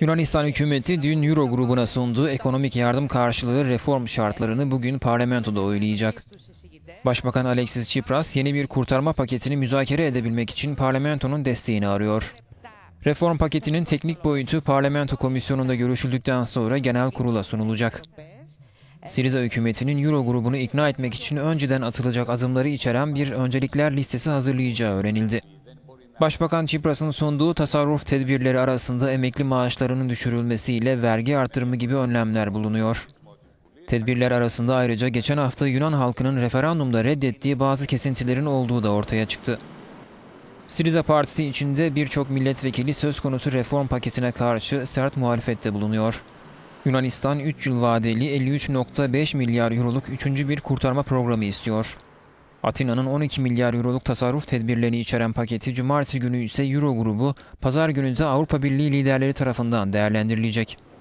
Yunanistan hükümeti dün Euro grubuna sunduğu ekonomik yardım karşılığı reform şartlarını bugün parlamentoda oylayacak. Başbakan Alexis Tsipras yeni bir kurtarma paketini müzakere edebilmek için parlamentonun desteğini arıyor. Reform paketinin teknik boyutu parlamento komisyonunda görüşüldükten sonra genel kurula sunulacak. Siriza hükümetinin Euro grubunu ikna etmek için önceden atılacak azımları içeren bir öncelikler listesi hazırlayacağı öğrenildi. Başbakan Çipras'ın sunduğu tasarruf tedbirleri arasında emekli maaşlarının düşürülmesiyle vergi artırımı gibi önlemler bulunuyor. Tedbirler arasında ayrıca geçen hafta Yunan halkının referandumda reddettiği bazı kesintilerin olduğu da ortaya çıktı. Siriza Partisi içinde birçok milletvekili söz konusu reform paketine karşı sert muhalefette bulunuyor. Yunanistan 3 yıl vadeli 53.5 milyar euroluk 3. bir kurtarma programı istiyor. Atina'nın 12 milyar euroluk tasarruf tedbirlerini içeren paketi cumartesi günü ise Euro grubu, pazar günü de Avrupa Birliği liderleri tarafından değerlendirilecek.